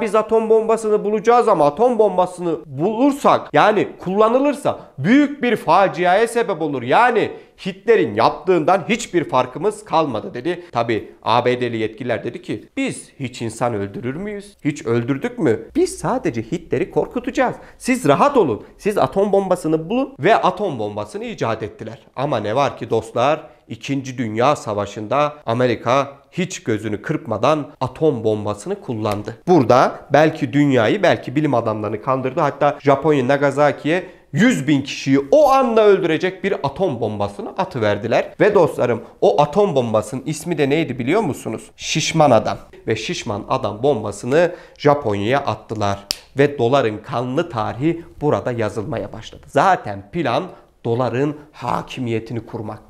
biz atom bombasını bulacağız ama atom bombasını bulursak yani kullanılırsa büyük bir faciaya sebep olur. Yani Hitler'in yaptığından hiçbir farkımız kalmadı dedi. Tabi ABD'li yetkililer dedi ki biz hiç insan öldürür müyüz? Hiç öldürdük mü? Biz sadece Hitler'i korkutacağız. Siz rahat olun. Siz atom bombasını bulun ve atom bombasını icat ettiler. Ama ne var ki dostlar 2. Dünya Savaşı'nda Amerika hiç gözünü kırpmadan atom bombasını kullandı. Burada belki dünyayı belki bilim adamlarını kandırdı. Hatta Japonya Nagasaki'ye 100 bin kişiyi o anda öldürecek bir atom bombasını atıverdiler. Ve dostlarım o atom bombasının ismi de neydi biliyor musunuz? Şişman adam. Ve şişman adam bombasını Japonya'ya attılar. Ve doların kanlı tarihi burada yazılmaya başladı. Zaten plan doların hakimiyetini kurmaktı.